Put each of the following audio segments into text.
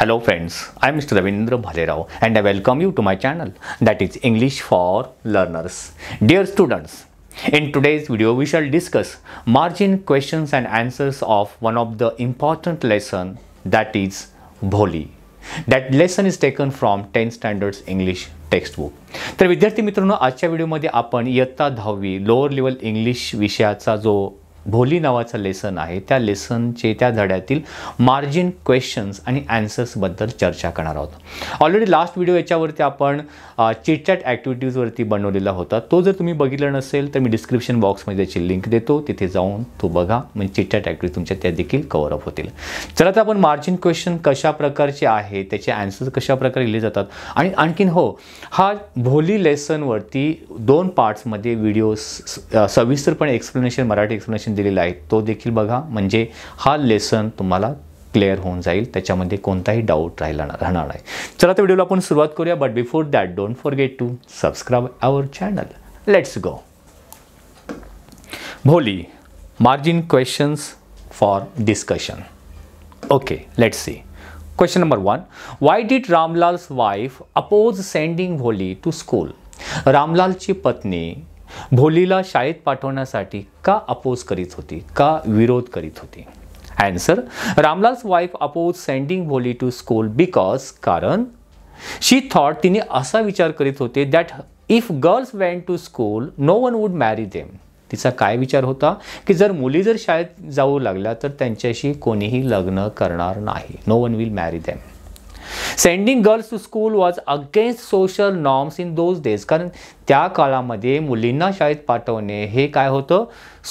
Hello friends, I am Mr. Ravindra Bhalerao and I welcome you to my channel that is English for Learners. Dear students, in today's video we shall discuss margin questions and answers of one of the important lesson that is Bholi. That lesson is taken from 10 standards English textbook. तर विद्यार्थी मित्रांनो आजच्या व्हिडिओमध्ये आपण इयत्ता दहावी lower level English विषयाचा जो भोली नावाचा लेसन आहे त्या लेसनचे त्या धड्यातील मार्जिन क्वेश्चन्स आणि ॲन्सर्सबद्दल चर्चा करणार आहोत ऑलरेडी लास्ट व्हिडिओ याच्यावरती आपण चिटचॅट ॲक्टिव्हिटीजवरती बनवलेला होता तो जर तुम्ही बघितला नसेल तर मी डिस्क्रिप्शन बॉक्समध्ये त्याची लिंक देतो तिथे जाऊन तो बघा म्हणजे चिटचॅट ॲक्टिव्हिटी तुमच्या त्या देखील कवर अप होतील चला तर आपण मार्जिन क्वेश्चन कशा प्रकारचे आहे त्याचे ॲन्सर्स कशा प्रकारे लिहिले जातात आणि आणखीन हो हा भोली लेसनवरती दोन पार्ट्समध्ये व्हिडिओ सविस्तरपणे एक्सप्लेनेशन मराठी एक्सप्लेनेशन दिलेलं आहे तो देखील बघा म्हणजे हा लेसन तुम्हाला क्लिअर होऊन जाईल त्याच्यामध्ये कोणताही डाऊट राहिला राहणार नाही चला तर व्हिडिओला आपण सुरुवात करूया but before that don't forget to subscribe our channel let's go Bholi margin questions for discussion okay let's see Question number one Why did Ramlal's wife oppose sending Bholi to school? रामलालची पत्नी भोलीला शाळेत पाठवण्यासाठी का अपोज करीत होती का विरोध करीत होती answer Ramlal's wife oppose sending Bholi to school because कारण शी थॉट तिने असा विचार करीत होते that if girls went to school no one would marry them तिचा काय विचार होता की जर मुली जर शाळेत जाऊ लागल्या तर त्यांच्याशी कोणीही लग्न करणार नाही no one will marry them sending girls to school was against social norms in those days कारण त्या काळामध्ये मुलींना शाळेत पाठवणे हे काय होतं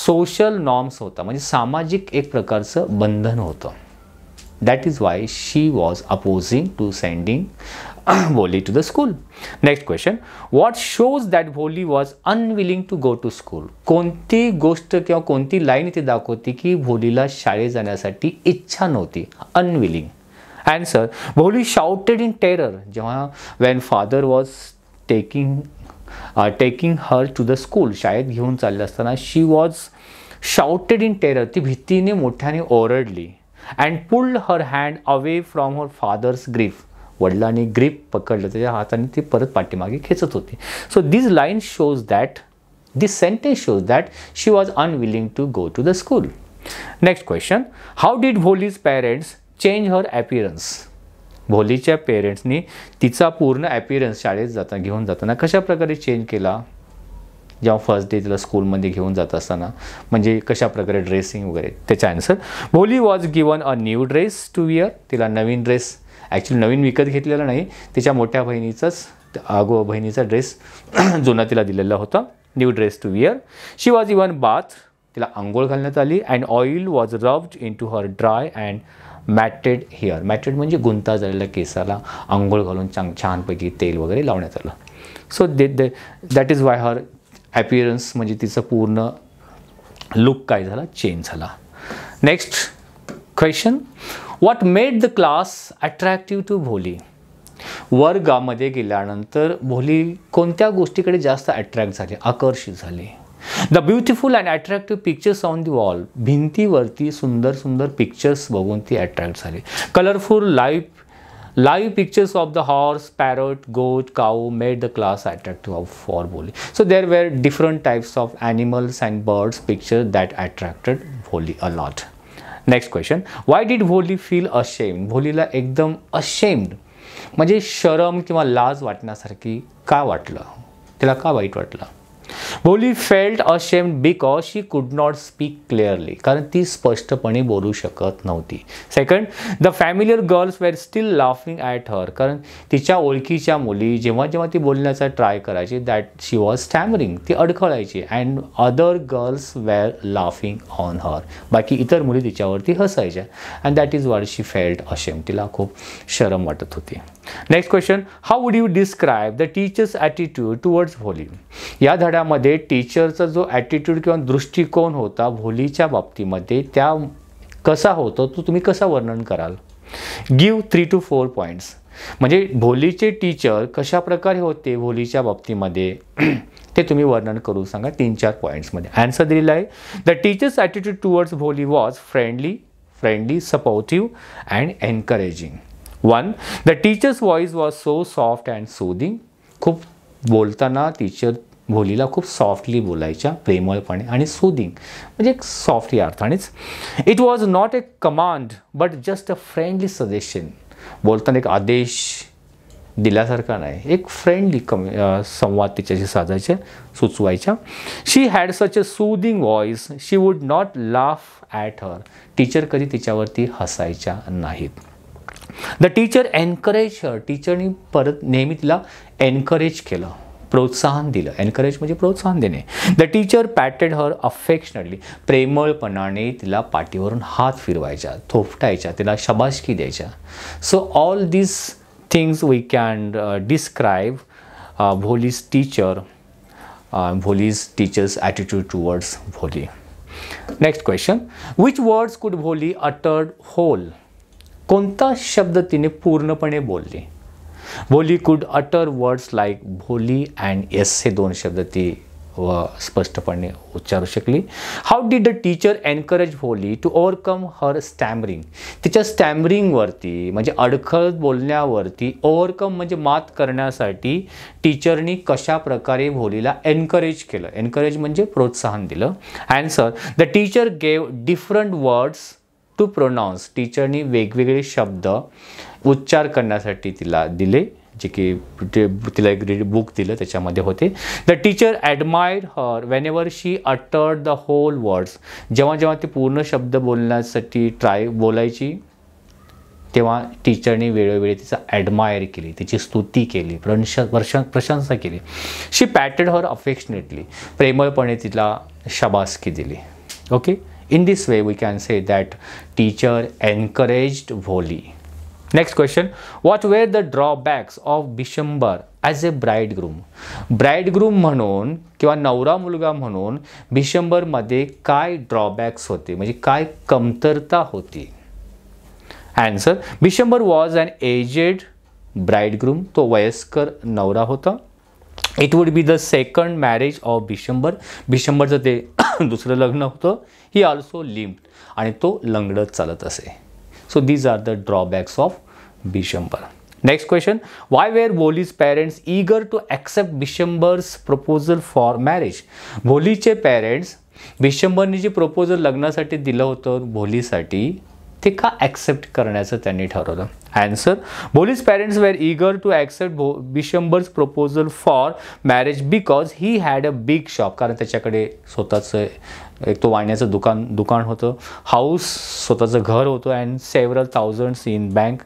सोशल नॉर्म्स होतं म्हणजे सामाजिक एक प्रकारचं बंधन होतं that is why she was opposing to sending Bholi to the school next question what shows that Bholi was unwilling to go to school कोणती गोष्ट किंवा कोणती लाईन इथे दाखवते की भोलीला शाळेत जाण्यासाठी इच्छा नव्हती unwilling answer. Bahuli shouted in terror when father was taking uh, taking her to the school. Shayad Ghiun Chalasana, she was shouted in terror. Tibhitini Muthani orally and pulled her hand away from her father's grief. वडिलाने grip पकडलं त्याच्या हाताने ती परत पाठीमागे खेचत होती so this line shows that this sentence shows that she was unwilling to go to the school next question how did Bholi's parents change her appearance भोलीच्या पेरेंट्सनी तिचा पूर्ण ॲपिअरन्स शाळेत जाता घेऊन जाताना कशा प्रकारे चेंज केला जेव्हा फर्स्ट डे तिला स्कूलमध्ये घेऊन जात असताना म्हणजे कशा प्रकारे ड्रेसिंग वगैरे त्याचा answer Bholi was given a new dress to wear तिला नवीन ड्रेस ॲक्च्युली नवीन विकत घेतलेला नाही तिच्या मोठ्या बहिणीचाच आगो बहिणीचा ड्रेस जुना तिला दिलेला होता new dress to wear she was even bath तिला आंघोळ घालण्यात आली and oil was rubbed into her dry and matted hair matted म्हणजे गुंता झालेल्या केसाला आंघोळ घालून चांग छानपैकी तेल वगैरे लावण्यात आलं so they they that is why her appearance म्हणजे तिचं पूर्ण लुक काय झाला चेंज झाला next question what made the class attractive to Bholi वर्गामध्ये गेल्यानंतर भोली कोणत्या गोष्टीकडे जास्त अट्रॅक्ट झाली आकर्षित झाली The beautiful and attractive pictures on the wall, Bhinti Sundar Sundar pictures Bhagunti attracts Hari. Colorful live, live pictures of the horse, parrot, goat, cow made the class attractive for Bholi. So there were different types of animals and birds pictures that attracted Bholi a lot. Next question. Why did Bholi feel ashamed? Bholi la ekdam ashamed. Maje sharam ki ma laaz vatna sarki ka vatla. Tila ka vait vatla. Bholi felt ashamed because she could not speak clearly कारण ती स्पष्टपणे बोलू शकत नव्हती second the familiar girls were still laughing at her कारण तिच्या ओळखीच्या मुली जेव्हा जेव्हा ती बोलण्याचा ट्राय करायची दॅट शी वॉज स्टॅमरिंग ती अडखळायची and other girls were laughing on her बाकी इतर मुली तिच्यावरती हसायच्या and that is what she felt ashamed तिला खूप शरम वाटत होती next question how would you describe the teacher's attitude towards Bholi या धड्यामध्ये टीचरचा जो ॲटिट्यूड किंवा दृष्टिकोन होता व्होलीच्या बाबतीमध्ये त्या कसा होतो तो तुम्ही कसा वर्णन कराल give three two four points म्हणजे भोलीचे टीचर कशा प्रकारे होते भोलीच्या बाबतीमध्ये ते तुम्ही वर्णन करू सांगा तीन चार पॉईंट्समध्ये अँसर दिलेला आहे the teacher's attitude towards Bholi was friendly friendly supportive and encouraging one the teacher's voice was so soft and soothing खूप बोलताना टीचर भोलीला खूप सॉफ्टली बोलायच्या प्रेमळपणे आणि सोदिंग म्हणजे एक सॉफ्ट या अर्थानेच it was not a command but just a friendly suggestion बोलताना एक आदेश दिल्यासारखा नाही एक फ्रेंडली कम संवाद तिच्याशी साधायचे सुचवायच्या she had such a soothing voice she would not laugh at her teacher कधी तिच्यावरती हसायच्या नाहीत द टीचर एनकरेज हर टीचरनी परत नेहमी तिला एनकरेज केलं प्रोत्साहन दिलं एनकरेज म्हणजे प्रोत्साहन देणे द टीचर पॅटेड हर अफेक्शनटली प्रेमळपणाने तिला पाठीवरून हात फिरवायच्या थोपटायच्या तिला शबाशकी द्यायच्या so all this things we can describe Bholi's teacher Bholi's teacher's attitude towards Bholi next question which words could Bholi uttered hole कोणता शब्द तिने पूर्णपणे बोलली Bholi could utter words like Bholi and yes हे दोन शब्द ती व स्पष्टपणे उच्चारू शकली how did the teacher encourage Bholi to overcome her stammering तिच्या स्टॅमरिंगवरती म्हणजे अडखळत बोलण्यावरती ओव्हरकम म्हणजे मात करण्यासाठी टीचरनी कशा प्रकारे भोलीला एनकरेज केलं एनकरेज म्हणजे प्रोत्साहन दिलं and sir the teacher gave different words to pronounce टीचरनी वेगवेगळे शब्द उच्चार करण्यासाठी तिला दिले जे की तिला एक बुक दिलं त्याच्यामध्ये होते the teacher admire her whenever she uttered the whole words जेव्हा जेव्हा ती पूर्ण शब्द बोलण्यासाठी ट्राय बोलायची तेव्हा टीचरने वेळोवेळी तिचा ॲडमायर केली तिची स्तुती केली प्रंश प्रश प्रशंसा केली शी पॅटेड हर अफेक्शनेटली प्रेमळपणे तिला शबासकी दिली okay In this way, we can say that teacher encouraged Voli. Next question, what were the drawbacks of Bishambar as a bridegroom म्हणून किंवा नवरा मुलगा म्हणून भिशंबरमध्ये काय ड्रॉबॅक्स होते म्हणजे काय कमतरता होती answer Bishambar was an aged bridegroom तो वयस्कर नवरा होता it would be the second marriage of Bishambar भिशंबरचं ते दुसरं लग्न होतं ही ऑल्सो लिम्प्ड आणि तो लंगडत चालत असे so these are the drawbacks of Bishambar next question why were Bholi's parents eager to accept Bishambar's proposal for marriage भोलीचे पेरेंट्स बिशंबरने जे प्रपोजल लग्नासाठी दिलं होतं भोलीसाठी ते का ॲक्सेप्ट करण्याचं त्यांनी ठरवलं answer Bholi's parents were eager to accept भो Bishambar's proposal for marriage because he had a big shop कारण त्याच्याकडे स्वतःचं एक तो वाण्याचं दुकान दुकान होतं हाऊस स्वतःचं घर होतं and several thousands in bank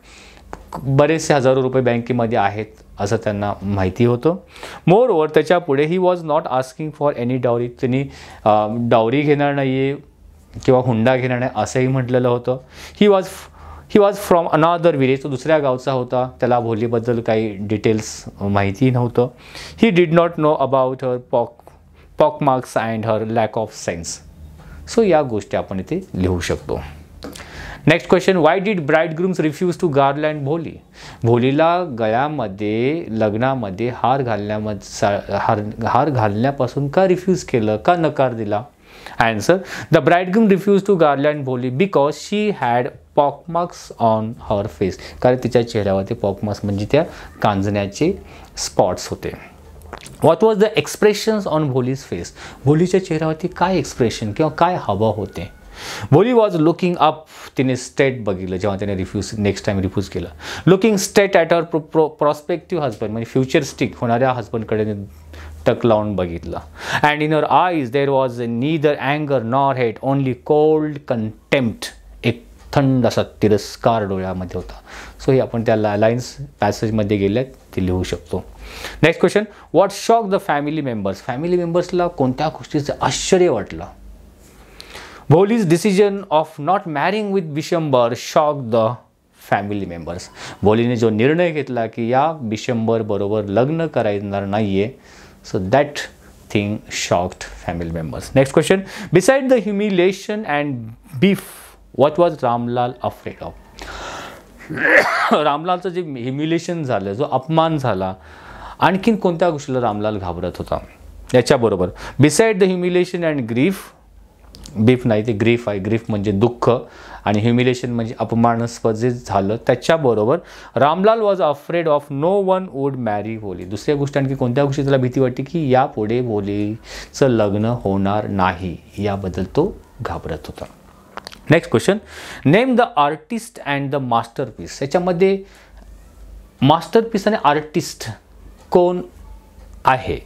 बरेचसे हजारो रुपये बँकेमध्ये आहेत असं त्यांना माहिती होतं मोर त्याच्यापुढे he was not asking for any dowry त्यांनी डावरी घेणार नाही आहे किंवा हुंडा घेणाऱ्या असंही म्हटलेलं होतं he was he was from another village तो दुसऱ्या गावचा होता त्याला भोलीबद्दल काही डिटेल्स माहिती नव्हतं he did not know about her pock pock marks and her lack of sense so या गोष्टी आपण इथे लिहू शकतो next question why did bridegrooms refuse to garland Bholi भोलीला गळ्यामध्ये लग्नामध्ये हार घालण्यामध्ये हार हार घालण्यापासून का रिफ्यूज केलं का नकार दिला Answer The bridegroom refused to garland Bholi because she had pockmarks on her face कारण तिच्या चेहऱ्यावरती पॉकमार्क्स म्हणजे त्या कांजण्याचे स्पॉट्स होते what was the expressions on Bholi's face भोलीच्या चेहऱ्यावरती काय एक्सप्रेशन किंवा काय हवा होते भोली वॉज लुकिंग अप तिने स्टेट बघितलं जेव्हा त्याने रिफ्यूज नेक्स्ट टाइम रिफ्यूज केलं looking straight at our pro prospective husband म्हणजे फ्युचरिस्टिक होणाऱ्या हजबंडकडे तक लावून बघितलं and in your eyes there was neither अँगर nor hate only cold contempt एक थंड असा तिरस्कार डोळ्यामध्ये होता सो हे आपण त्या लाईन्स पॅसेजमध्ये गेल्या ते लिहू शकतो next question what shock the family members family मेंबर्सला कोणत्या गोष्टीचं आश्चर्य वाटलं Bholi's decision of not marrying with Bishambar shock the family members भोलीने जो निर्णय घेतला की या बरोबर लग्न करायणार नाही आहे So that thing shocked family members. Next question. Beside the humiliation and beef, what was Ramlal afraid of? रामलालचं जे ह्युमिलेशन झालं जो अपमान झाला आणखीन कोणत्या गोष्टीला रामलाल घाबरत होता याच्याबरोबर beside the humiliation and grief बीफ नाही ते ग्रीफ आहे ग्रीफ म्हणजे दुःख आणि ह्युमिलेशन म्हणजे अपमानास्पद जे झालं त्याच्याबरोबर Ramlal was afraid of no one would marry Bholi दुसऱ्या गोष्ट आणखी कोणत्या गोष्टी त्याला भीती वाटते की यापुढे बोलीचं लग्न होणार नाही याबद्दल तो घाबरत होता next question name the artist and the masterpiece याच्यामध्ये मास्टरपीस आणि आर्टिस्ट कोण आहे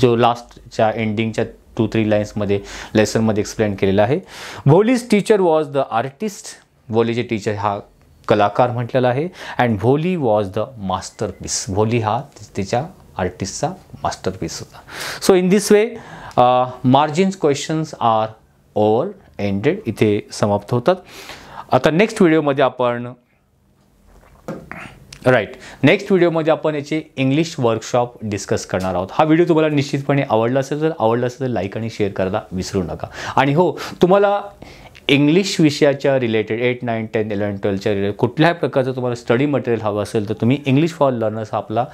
जो लास्टच्या एंडिंगच्या टू थ्री लाईन्समध्ये लेसनमध्ये एक्सप्लेन केलेला आहे Bholi's teacher was the artist भोलीचे टीचर हा कलाकार म्हटलेला आहे अँड भोली was the masterpiece piece Bholi हा तिच्या आर्टिस्टचा मास्टरपीस होता so in this way margins questions are over ended इथे समाप्त होतात आता नेक्स्ट व्हिडिओमध्ये आपण राईट नेक्स्ट व्हिडिओमध्ये आपण याचे इंग्लिश वर्कशॉप डिस्कस करणार आहोत हा व्हिडिओ तुम्हाला निश्चितपणे आवडला असेल तर आवडला असेल तर लाईक आणि शेअर करायला विसरू नका आणि हो तुम्हाला इंग्लिश विषयाच्या related eight nine ten eleven ट्वेल्थच्या रिलेटेड कुठल्याही प्रकारचं तुम्हाला स्टडी मटेरियल हवं असेल तर तुम्ही इंग्लिश फॉर लर्नर्स आपला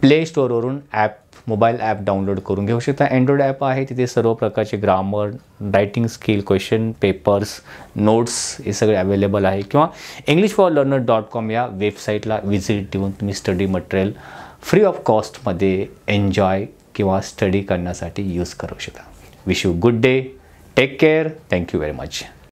प्ले स्टोअरवरून ॲप मोबाईल ॲप डाउनलोड करून घेऊ शकता अँड्रॉइड ॲप आहे तिथे सर्व प्रकारचे grammar writing skill question papers notes हे सगळे अवेलेबल आहे किंवा English for learner dot com या वेबसाईटला व्हिजिट देऊन तुम्ही स्टडी मटेरियल फ्री ऑफ कॉस्टमध्ये एन्जॉय किंवा स्टडी करण्यासाठी यूज करू शकता wish you good day take care thank you very much